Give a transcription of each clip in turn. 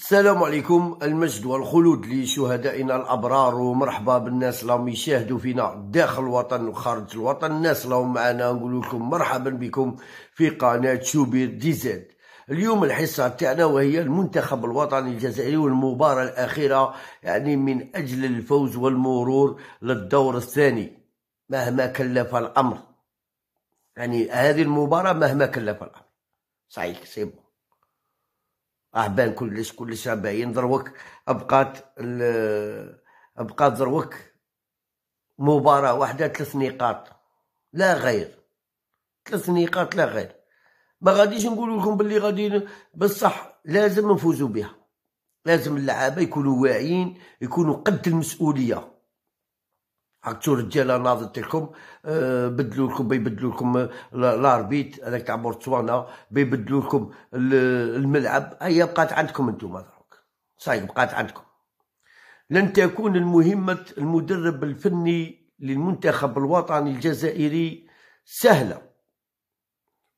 السلام عليكم المجد والخلود لشهدائنا الابرار ومرحبا بالناس اللي راهم يشاهدوا فينا داخل الوطن وخارج الوطن الناس اللي راهم معنا نقول لكم مرحبا بكم في قناه شوبير دي زد اليوم الحصه تاعنا وهي المنتخب الوطني الجزائري والمباراه الاخيره يعني من اجل الفوز والمرور للدور الثاني مهما كلف الامر يعني هذه المباراه مهما كلف الامر صحيح سي راه بان كلش كلش راه باين دروك بقات بقات دروك مباراة واحدة ثلاث نقاط لا غير ثلاث نقاط لا غير ما غاديش نقول لكم باللي غادي بصح لازم نفوزوا بها لازم اللعابه يكونوا واعيين يكونوا قد المسؤوليه هاك هاكتو رجاله ناضت لكم آه، بدلوا لكم بيبدلوا لكم لاربيت هذاك تاع بورتسوانا بيبدلوا لكم الملعب هيا بقات عندكم انتم دروك صايب بقات عندكم لن تكون المهمة المدرب الفني للمنتخب الوطني الجزائري سهلة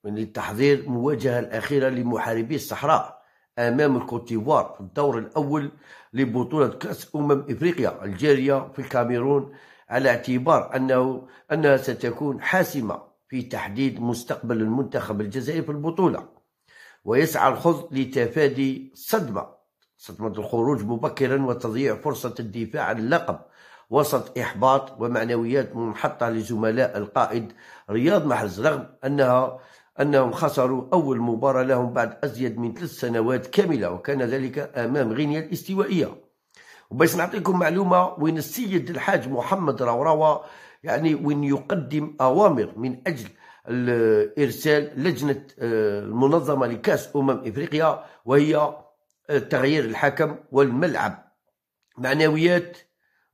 من التحضير المواجهة الأخيرة لمحاربي الصحراء أمام الكوتيفوار في الدور الأول لبطولة كأس أمم إفريقيا الجارية في الكاميرون على اعتبار أنه أنها ستكون حاسمة في تحديد مستقبل المنتخب الجزائري في البطولة ويسعى الخض لتفادي صدمة صدمة الخروج مبكرا وتضييع فرصة الدفاع عن اللقب وسط إحباط ومعنويات منحطة لزملاء القائد رياض محرز رغم أنها أنهم خسروا أول مباراة لهم بعد أزيد من ثلاث سنوات كاملة وكان ذلك أمام غينيا الاستوائية وباش نعطيكم معلومه وين السيد الحاج محمد راوراوا يعني وين يقدم اوامر من اجل ارسال لجنه آه، المنظمه لكاس امم افريقيا وهي آه، تغيير الحكم والملعب معنويات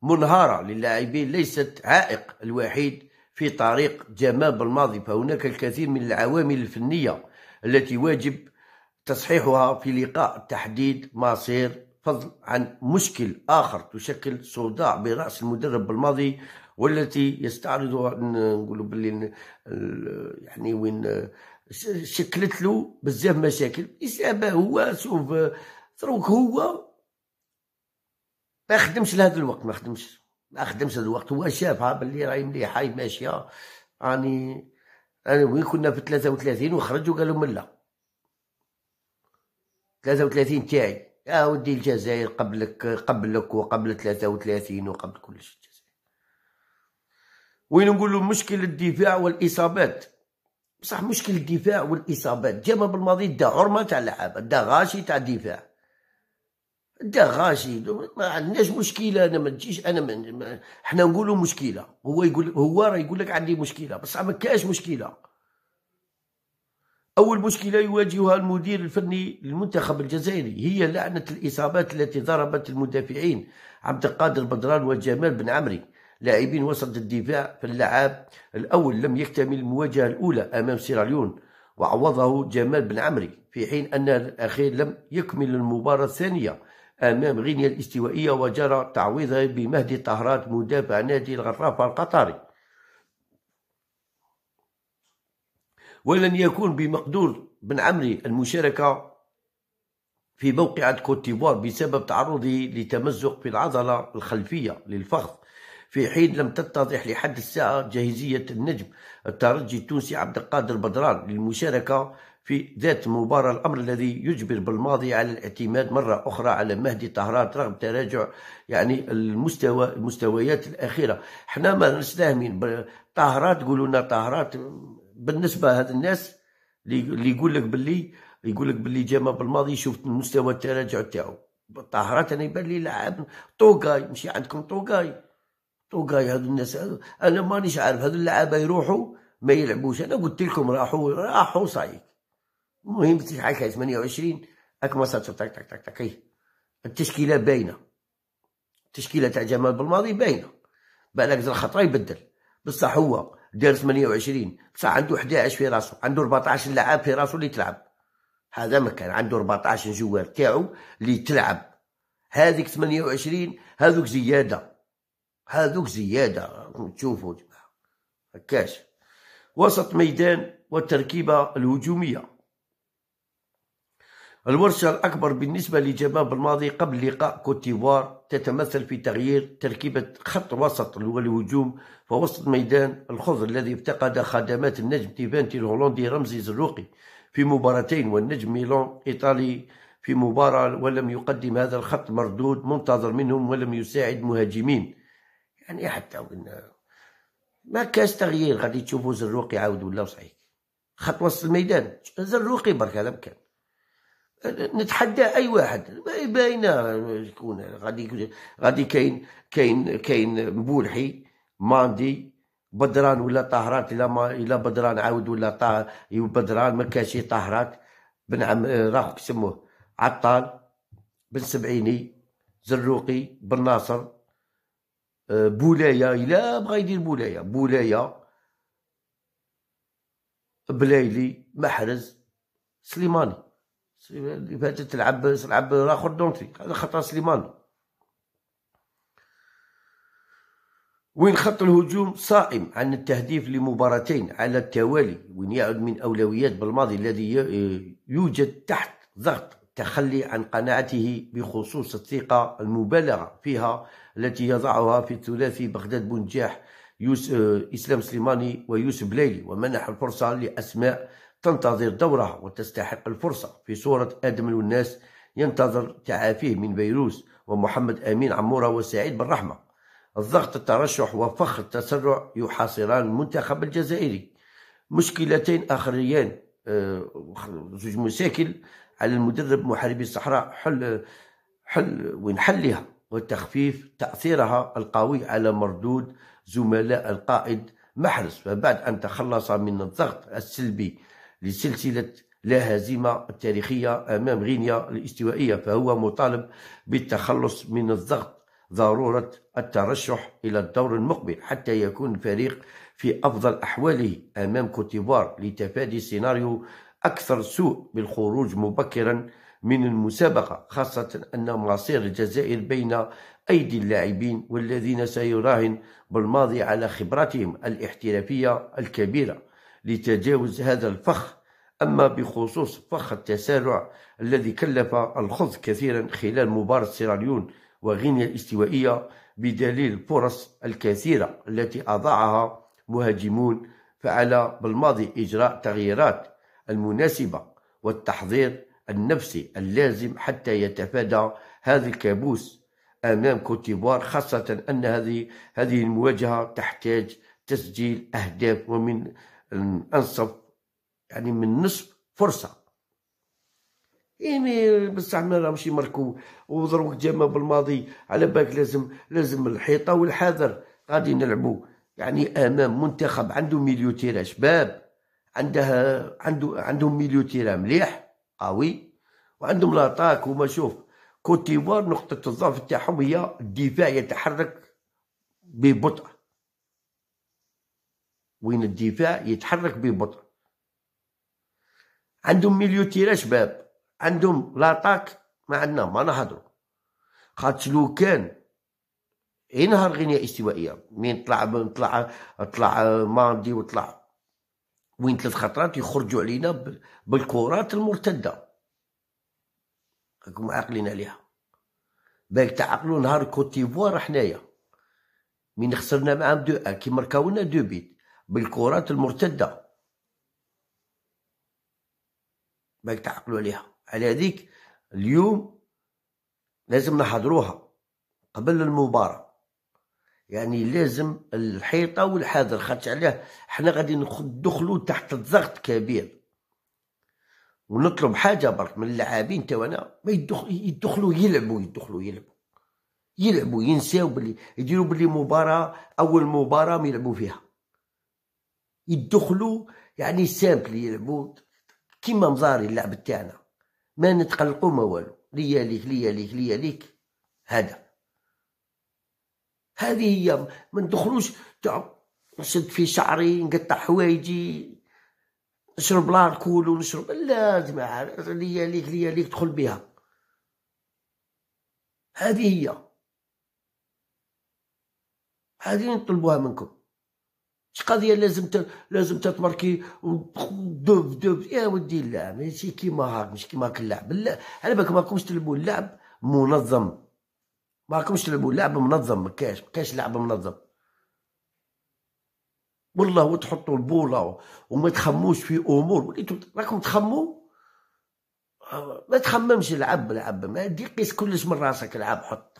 منهاره للاعبين ليست عائق الوحيد في طريق جمال بالماضي فهناك الكثير من العوامل الفنيه التي واجب تصحيحها في لقاء تحديد مصير فضل عن مشكل آخر تشكل صداع برأس المدرب بالماضي والتي يستعرض نقولوا باللي يعني وين شكلت له بزاف مشاكل إصابة هو شوف دروك هو ما خدمش لهذا الوقت ما خدمش ما خدمش هذا الوقت هو شافها باللي راهي مليحه هاي ماشيه راني انا وين كنا في 33 وخرج وقالوا لهم لا 33 تاعي يا ودي الجزائر قبلك قبلك وقبل 33 وقبل كل شيء الجزائر وين نقولوا مشكل الدفاع والاصابات بصح مشكل الدفاع والاصابات جابها بالماضي دا عرمه تاع لعابه دا غاشي تاع دفاع دا غاشي ما عندناش مشكله انا ما تجيش انا من حنا نقولوا مشكله هو يقول هو راه يقول لك عندي مشكله بصح ما كاش مشكله أول مشكلة يواجهها المدير الفني للمنتخب الجزائري هي لعنة الإصابات التي ضربت المدافعين عبد القادر بدران وجمال بن عمري لاعبين وسط الدفاع في اللعاب الأول لم يكتمل المواجهة الأولى أمام سيراليون وعوضه جمال بن عمري في حين أن الأخير لم يكمل المباراة الثانية أمام غينيا الاستوائية وجرى تعويضه بمهدي طهرات مدافع نادي الغرافة القطري ولن يكون بمقدور بن عمري المشاركة في موقعة كوت ديفوار بسبب تعرضه لتمزق في العضلة الخلفية للفخذ في حين لم تتضح لحد الساعة جاهزية النجم الترجي التونسي عبد القادر بدران للمشاركة في ذات المباراة الأمر الذي يجبر بالماضي على الاعتماد مرة أخرى على مهدي طهران رغم تراجع يعني المستوى المستويات الأخيرة حنا ما نستهمين طهرات تقولوا لنا طهرات بالنسبه لهاد الناس اللي يقول لك باللي يقول لك باللي جا بالماضي شفت المستوى التراجع تاعو طهرات انا يبان لي لاعب طوقاي ماشي عندكم طوقاي طوقاي هادو الناس هادو انا مانيش عارف هادو اللعابه يروحوا ما يلعبوش انا قلت لكم راحوا راحوا صايك المهم حكايه 28 هاك ما تاك تاك تاك تك التشكيله باينه التشكيله تاع جمال بالماضي باينه بالك الخطره يبدل بصح هو دار 28 بصح عنده 11 في راسو عنده 14 لاعب في راسو اللي تلعب هذا ما كان عنده 14 جوار تاعو اللي تلعب هذيك 28 هذوك زياده هذوك زياده تشوفوا جماعه هكاش وسط ميدان والتركيبه الهجوميه الورشة الأكبر بالنسبة لجمال بالماضي قبل لقاء كوتيفوار تتمثل في تغيير تركيبة خط وسط والهجوم فوسط ميدان الخضر الذي افتقد خدمات النجم تيفانتي الهولندي رمزي زروقي في مباراتين والنجم ميلون إيطالي في مباراة ولم يقدم هذا الخط مردود منتظر منهم ولم يساعد مهاجمين يعني حتى وإن ما كاش تغيير غادي تشوفوا زروقي عاود ولا صحيح خط وسط الميدان زروقي برك هذا مكان نتحدى اي واحد باينه شكون غادي غادي كاين كاين كاين مبولحي ماندي بدران ولا طهرات الا ما الا بدران عاود ولا طه بدران ما كانش طهرات بن عم راهو يسموه عطال بن سبعيني زروقي بن ناصر أه، بولايه الا بغا يدير بولايه بولايه بلايلي محرز سليماني اللي فاتت تلعب تلعب راخور دونتي هذا خطا سليمان وين خط الهجوم صائم عن التهديف لمباراتين على التوالي وين يعد من أولويات بالماضي الذي يوجد تحت ضغط تخلي عن قناعته بخصوص الثقة المبالغة فيها التي يضعها في الثلاثي بغداد بنجاح يوسف إسلام سليماني ويوسف ليلي ومنح الفرصة لأسماء تنتظر دورها وتستحق الفرصة في صورة آدم والناس ينتظر تعافيه من فيروس ومحمد أمين عمورة وسعيد بالرحمة الضغط الترشح وفخ التسرع يحاصران المنتخب الجزائري مشكلتين آخريان آه، زوج مشاكل على المدرب محاربي الصحراء حل حل وين حلها وتخفيف تأثيرها القوي على مردود زملاء القائد محرز فبعد أن تخلص من الضغط السلبي لسلسلة لا هزيمة تاريخية أمام غينيا الاستوائية فهو مطالب بالتخلص من الضغط ضرورة الترشح إلى الدور المقبل حتى يكون الفريق في أفضل أحواله أمام كوتيفوار لتفادي سيناريو أكثر سوء بالخروج مبكرا من المسابقة خاصة أن مصير الجزائر بين أيدي اللاعبين والذين سيراهن بالماضي على خبراتهم الاحترافية الكبيرة لتجاوز هذا الفخ أما بخصوص فخ التسارع الذي كلف الخوض كثيرا خلال مباراة سيراليون وغينيا الاستوائية بدليل الفرص الكثيرة التي أضاعها مهاجمون فعل بالماضي إجراء تغييرات المناسبة والتحضير النفسي اللازم حتى يتفادى هذا الكابوس أمام كوتيفوار خاصة أن هذه هذه المواجهة تحتاج تسجيل أهداف ومن انصف يعني من نصف فرصه يعني بصح ما ماشي مركو ودروك جاما بالماضي على بالك لازم لازم الحيطه والحذر غادي نلعبوا يعني امام منتخب عنده مليو تيرا شباب عندها عنده عندهم مليو تيرا مليح قوي وعندهم لاطاك وما شوف كوتيفوار نقطه الضعف تاعهم هي الدفاع يتحرك ببطء وين الدفاع يتحرك ببطء عندهم ميليو تيرا شباب عندهم لاطاك ما عندنا ما نهضرو خاطش لو كان ينهار غينيا استوائيه مين طلع طلع طلع ماندي وطلع وين ثلاث خطرات يخرجوا علينا بالكرات المرتده راكم عاقلين عليها باك تعقلوا نهار كوتيفوار حنايا من خسرنا معاهم دو ان كي مركاونا دو بيت بالكرات المرتده ما تعقلوا عليها على هذيك اليوم لازم نحضروها قبل المباراه يعني لازم الحيطه والحاضر خاطر عليه حنا غادي ندخلوا تحت ضغط كبير ونطلب حاجه برك من اللاعبين تاعنا ما يدخلوا يدخلوا يلعبوا يدخلوا يلعبوا يلعبوا ينساو بلي يديروا بلي مباراه اول مباراه ما يلعبوا فيها يدخلوا يعني سامبل يلعبوا كيما مزاري اللعب تاعنا ما نتقلقوا ما والو ليا ليك ليا ليك ليا ليك هذا هذه هي ما ندخلوش نشد في شعري نقطع حوايجي نشرب لاركول ونشرب لا جماعة ليا ليك ليا ليك دخل بها هذه هي هذه نطلبوها منكم شي قضيه لازم ت... لازم تتمركي دوب دوب يا ودي لا ماشي كيما هاك مش كيما هاك اللعب لا على بالك ماكمش تلعبوا اللعب منظم ماكمش تلعبوا اللعب منظم مكاش مكاش لعب منظم والله وتحطوا البوله وما تخموش في امور وليتوا راكم تخموا آه، ما تخممش العب العب ما دير قيس كلش من راسك العب حط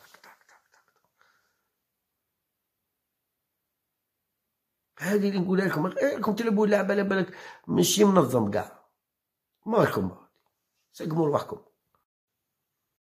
هذه اللي نقولها لكم راكم إيه، تلعبوا اللعبه على بالك ماشي منظم كاع مالكم سقموا رواحكم